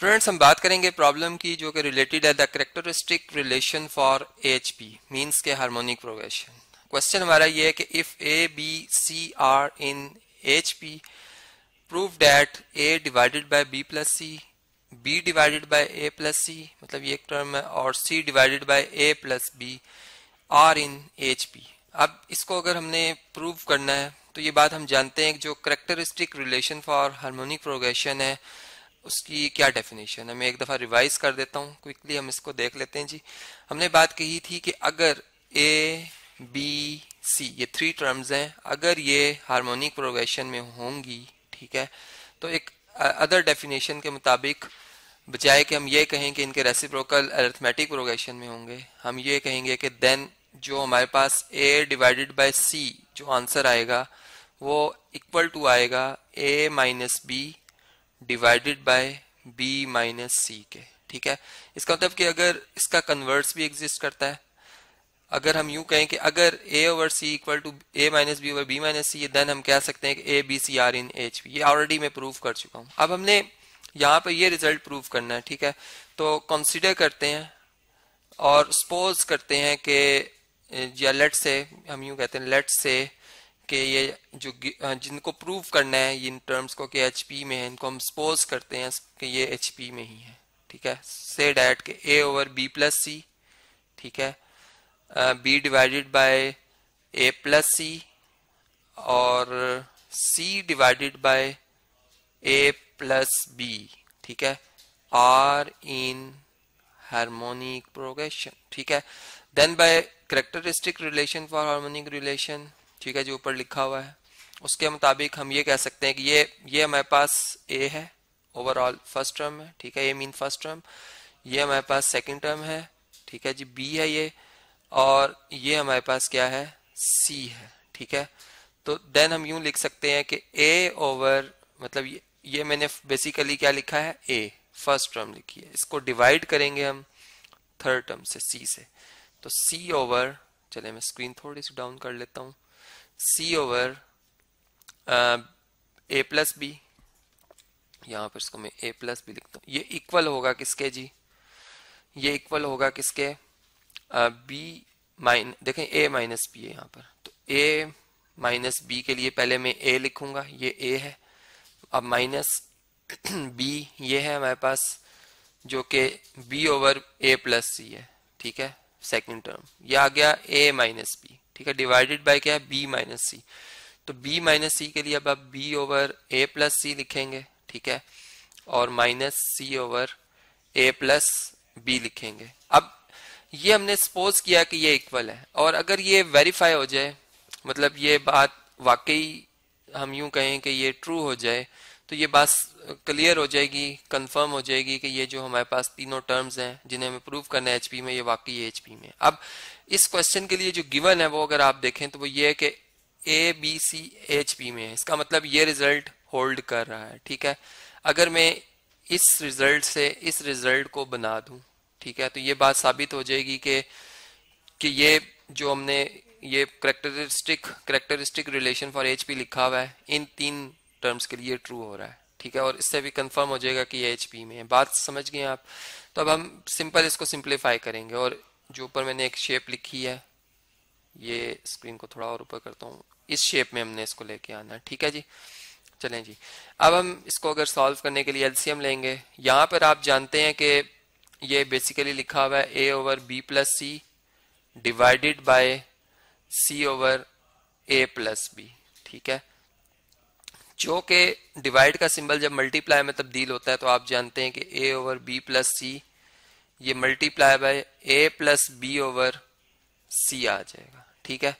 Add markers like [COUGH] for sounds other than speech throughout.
students हम बात करेंगे प्रॉब्लम की जो कि रिलेटेड है the characteristic relation for H P means के हार्मोनिक प्रोग्रेशन क्वेश्चन हमारा ये है कि if A B C are in H P prove that A divided by B plus C B divided by A plus C मतलब ये एक term है और C divided by A plus B are in H P अब इसको अगर हमने prove करना है तो ये बात हम जानते हैं जो characteristic relation for harmonic progression है उसकी क्या डेफिनेशन है मैं एक दफ़ा रिवाइज कर देता हूँ क्विकली हम इसको देख लेते हैं जी हमने बात कही थी कि अगर ए बी सी ये थ्री टर्म्स हैं अगर ये हार्मोनिक प्रोग्रेशन में होंगी ठीक है तो एक अदर डेफिनेशन के मुताबिक बजाय कि हम ये कहें कि इनके रेसिप्रोकल अर्थमेटिक प्रोग्रेशन में होंगे हम ये कहेंगे कि देन जो हमारे पास ए डिवाइडेड बाई सी जो आंसर आएगा वो इक्वल टू आएगा A minus B divided by B minus C के ठीक है इसका मतलब कि अगर इसका कन्वर्स भी एग्जिस्ट करता है अगर हम यूं कहें कि अगर A over C equal to A minus B over B minus C then हम कह सकते हैं कि A B C are in H ये ऑलरेडी मैं प्रूव कर चुका हूं अब हमने यहां पर ये रिजल्ट प्रूव करना है ठीक है तो कंसिडर करते हैं और सपोज करते हैं कि या लेट से हम यू कहते हैं लेट से कि ये जो जिनको प्रूव करना है इन टर्म्स को कि एच में है इनको हम सपोज करते हैं कि ये एच में ही है ठीक है से डैट के A over B plus C ठीक है B divided by A plus C और C divided by A plus B ठीक है आर इन हारमोनिक प्रोग्रेशन ठीक है then by characteristic relation for harmonic relation ठीक है जो ऊपर लिखा हुआ है उसके मुताबिक हम ये कह सकते हैं कि ये ये हमारे पास ए है ओवरऑल फर्स्ट टर्म है ठीक है ए मीन फर्स्ट टर्म ये हमारे पास सेकंड टर्म है ठीक है जी बी है ये और ये हमारे पास क्या है सी है ठीक है तो देन हम यूं लिख सकते हैं कि ए ओवर मतलब ये, ये मैंने बेसिकली क्या लिखा है ए फर्स्ट टर्म लिखी है इसको डिवाइड करेंगे हम थर्ड टर्म से सी से तो सी ओवर चले मैं स्क्रीन थोड़ी सी डाउन कर लेता हूँ C over A plus B यहाँ पर इसको मैं ए प्लस बी लिखता हूं ये इक्वल होगा किसके जी ये इक्वल होगा किसके बी uh, माइन देखें ए माइनस बी है यहाँ पर तो ए माइनस बी के लिए पहले मैं ए लिखूंगा ये ए है अब माइनस बी [CLEARS THROAT] ये है हमारे पास जो कि B over A plus C है ठीक है सेकंड टर्म ये आ गया ए माइनस बी ठीक है डिवाइडेड बाय क्या है बी माइनस सी तो बी माइनस सी के लिए अब आप B over A plus C लिखेंगे ठीक है और minus C over A plus B लिखेंगे अब ये हमने सपोज किया कि ये इक्वल है और अगर ये वेरीफाई हो जाए मतलब ये बात वाकई हम यूं कहें कि ये ट्रू हो जाए तो ये बात क्लियर हो जाएगी कंफर्म हो जाएगी कि ये जो हमारे पास तीनों टर्म्स हैं जिन्हें हमें प्रूव करना है एचपी में ये वाकई एचपी में अब इस क्वेश्चन के लिए जो गिवन है वो अगर आप देखें तो वो ये है कि A B C H P में है इसका मतलब ये रिजल्ट होल्ड कर रहा है ठीक है अगर मैं इस रिजल्ट से इस रिजल्ट को बना दूं ठीक है तो ये बात साबित हो जाएगी कि कि ये जो हमने ये characteristic characteristic relation for H P लिखा हुआ है इन तीन टर्म्स के लिए ट्रू हो रहा है ठीक है और इससे भी कंफर्म हो जाएगा कि ये एच पी में है बात समझ गए आप तो अब हम सिंपल इसको सिंप्लीफाई करेंगे और जो ऊपर मैंने एक शेप लिखी है ये स्क्रीन को थोड़ा और ऊपर करता हूँ इस शेप में हमने इसको लेके आना है ठीक है जी चलें जी अब हम इसको अगर सॉल्व करने के लिए एलसीएम लेंगे यहाँ पर आप जानते हैं कि ये बेसिकली लिखा हुआ है A over B plus C divided by C over A plus B ठीक है जो के डिवाइड का सिंबल जब मल्टीप्लाई में तब्दील होता है तो आप जानते हैं कि A over B plus C ये multiply by A plus B over C आ जाएगा ठीक है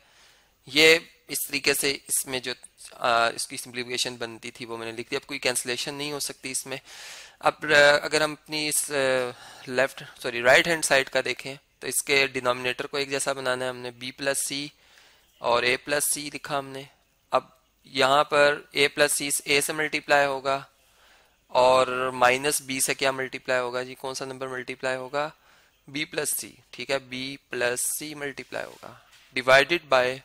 ये इस तरीके से इसमें जो आ, इसकी सिंप्लीफिकेशन बनती थी वो मैंने लिख दी अब कोई कैंसिलेशन नहीं हो सकती इसमें अब अगर हम अपनी इस left sorry right hand side का देखें तो इसके डिनोमिनेटर को एक जैसा बनाना है हमने बी प्लस सी और ए प्लस सी लिखा हमने अब यहाँ पर ए प्लस सी ए से मल्टीप्लाई होगा और माइनस बी से क्या मल्टीप्लाई होगा जी कौन सा नंबर मल्टीप्लाई होगा बी प्लस सी ठीक है बी प्लस सी मल्टीप्लाई होगा डिवाइडेड बाय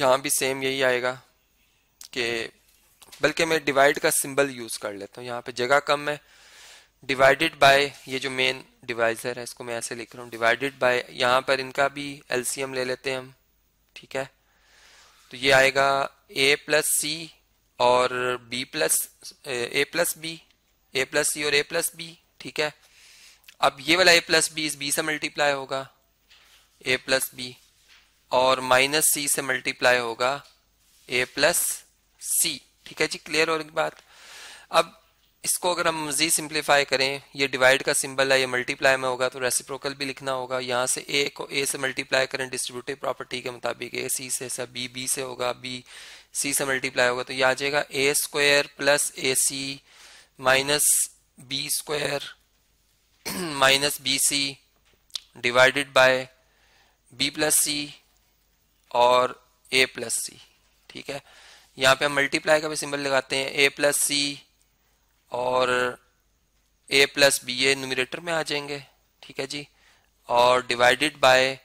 यहाँ भी सेम यही आएगा कि बल्कि मैं डिवाइड का सिंबल यूज़ कर लेता हूँ यहाँ पे जगह कम है डिवाइडेड बाय ये जो मेन डिवाइजर है इसको मैं ऐसे लिख रहा हूँ डिवाइडेड बाय यहाँ पर इनका भी एलसीएम ले लेते हैं हम ठीक है तो ये आएगा ए प्लस सी और B plus A plus B A plus C और ए प्लस बी ठीक है अब ये वाला ए प्लस बी इस बी से मल्टीप्लाई होगा ए प्लस बी और माइनस सी से मल्टीप्लाई होगा ए प्लस सी ठीक है जी क्लियर हो रही बात अब इसको अगर हम मजीद सिंप्लीफाई करें ये डिवाइड का सिंबल है ये मल्टीप्लाई में होगा तो रेसिप्रोकल भी लिखना होगा यहाँ से ए को ए से मल्टीप्लाई करें डिस्ट्रीब्यूटिव प्रॉपर्टी के मुताबिक ए सी से सब बी बी से होगा बी सी से मल्टीप्लाई होगा तो ये आ जाएगा A square plus A C minus B square minus B C divided by B plus C और ए प्लस सी ठीक है यहाँ पे हम मल्टीप्लाई का भी सिंबल लगाते हैं ए प्लस सी और A plus B A numerator में आ जाएंगे ठीक है जी और डिवाइडेड बाय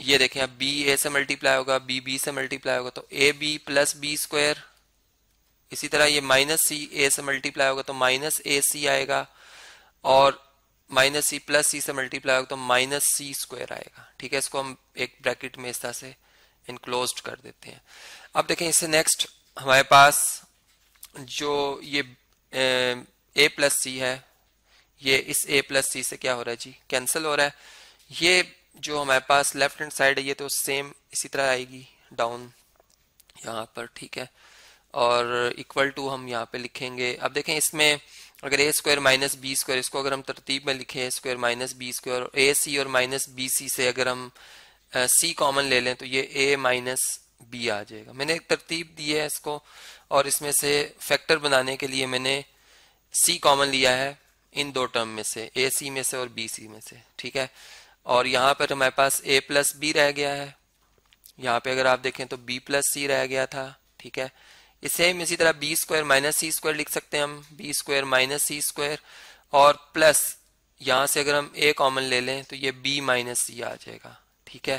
ये देखें अब बी ए से मल्टीप्लाई होगा बी बी से मल्टीप्लाई होगा तो A B plus B square इसी तरह ये माइनस सी ए से मल्टीप्लाई होगा तो माइनस ए सी आएगा और माइनस सी प्लस सी से मल्टीप्लाई होगा तो माइनस सी स्क्वायर आएगा ठीक है इसको हम एक ब्रैकेट में इस तरह से इनक्लोज कर देते हैं अब देखें इससे नेक्स्ट हमारे पास जो ये ए प्लस सी है ये इस ए प्लस सी से क्या हो रहा है जी कैंसिल हो रहा है ये जो हमारे पास लेफ्ट हैंड साइड है ये तो सेम इसी तरह आएगी डाउन यहाँ पर ठीक है और इक्वल टू हम यहाँ पे लिखेंगे अब देखें इसमें अगर A square minus B square इसको अगर हम तरतीब में लिखें square minus B square A C और माइनस बी सी से अगर हम सी कॉमन ले लें तो ये ए माइनस बी आ जाएगा मैंने एक तरतीब दी है इसको और इसमें से फैक्टर बनाने के लिए मैंने सी कॉमन लिया है इन दो टर्म में से ए सी में से और बी सी में से ठीक है और यहाँ पर हमारे पास ए प्लस बी रह गया है यहाँ पे अगर आप देखें तो बी प्लस सी रह गया था ठीक है हम इसी तरह B square minus C square लिख सकते हैं हम B square minus C square और प्लस यहाँ से अगर हम ए कॉमन ले लें तो ये बी माइनस सी आ जाएगा ठीक है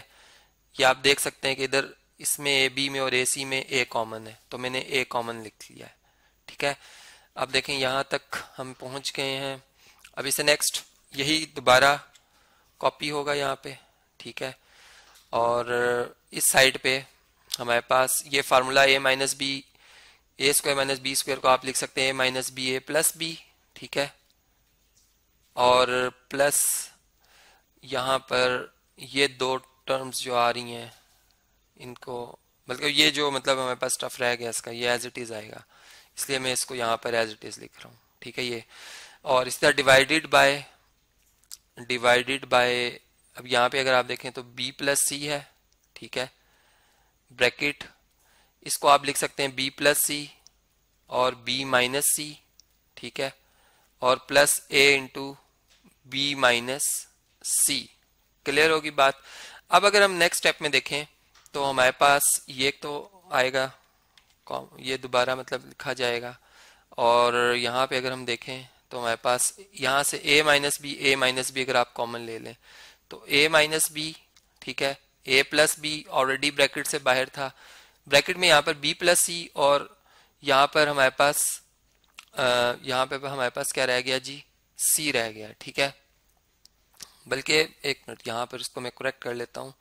ये आप देख सकते हैं कि इधर इसमें ए बी में और ए सी में ए कॉमन है तो मैंने ए कॉमन लिख लिया है ठीक है अब देखें यहां तक हम पहुंच गए हैं अब इसे नेक्स्ट यही दोबारा कॉपी होगा यहाँ पे ठीक है और इस साइड पे हमारे पास ये formula A minus B A square minus B square को आप लिख सकते हैं A minus B A plus B ठीक है और प्लस यहाँ पर ये दो टर्म्स जो आ रही हैं इनको बल्कि मतलब ये जो मतलब हमारे पास टफ रह गया इसका ये एज इट इज आएगा इसलिए मैं इसको यहाँ पर एज इट इज लिख रहा हूँ ठीक है ये और इस तरह डिवाइडेड बाय डिवाइडेड बाय अब यहाँ पे अगर आप देखें तो b प्लस सी है ठीक है ब्रैकेट इसको आप लिख सकते हैं b प्लस सी और b माइनस सी ठीक है और plus a into B minus C clear होगी बात अब अगर हम नेक्स्ट स्टेप में देखें तो हमारे पास ये तो आएगा ये दोबारा मतलब लिखा जाएगा और यहाँ पे अगर हम देखें तो हमारे पास यहाँ से a minus B A minus B अगर आप कॉमन ले लें तो a माइनस बी ठीक है a plus B already bracket से बाहर था ब्रैकेट में यहाँ पर b प्लस सी और यहाँ पर हमारे पास यहाँ पे हमारे पास क्या रह गया जी c रह गया ठीक है बल्कि एक मिनट यहाँ पर इसको मैं करेक्ट कर लेता हूँ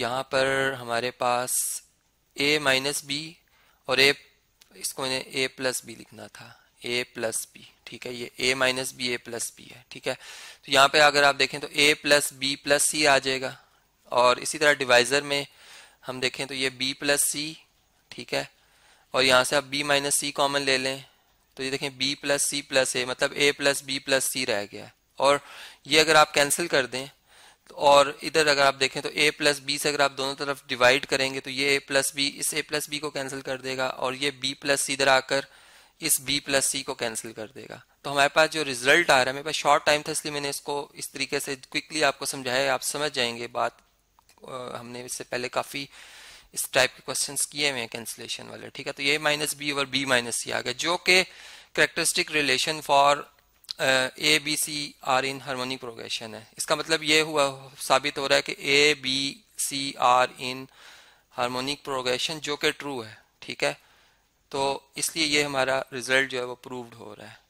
यहाँ पर हमारे पास ए माइनस बी और ए इसको मैंने ए प्लस बी लिखना था ए प्लस बी ठीक है ये A minus B A plus B है ठीक है तो यहाँ पे अगर आप देखें तो A plus B plus C आ जाएगा और इसी तरह डिवाइजर में हम देखें तो ये बी प्लस सी ठीक है और यहाँ से आप बी माइनस सी कॉमन ले लें तो ये देखें B plus C plus A मतलब A plus B plus C रह गया और ये अगर आप कैंसिल कर दें और इधर अगर आप देखें तो ए प्लस बी से अगर आप दोनों तरफ डिवाइड करेंगे तो ये ए प्लस बी इस ए प्लस बी को कैंसिल कर देगा और ये बी प्लस सी इधर आकर इस बी प्लस सी को कैंसिल कर देगा तो हमारे पास जो रिजल्ट आ रहा है मेरे पास शॉर्ट टाइम था इसलिए मैंने इसको इस तरीके से क्विकली आपको समझाया आप समझ जाएंगे बात हमने इससे पहले काफ़ी इस टाइप के क्वेश्चन किए हुए हैं कैंसिलेशन वाले ठीक है तो ये माइनस बी और बी माइनस सी आ गया जो कि characteristic relation for A B C are in harmonic progression है इसका मतलब ये हुआ साबित हो रहा है कि A B C are in harmonic progression जो कि ट्रू है ठीक है तो इसलिए ये हमारा रिजल्ट जो है वो प्रूव्ड हो रहा है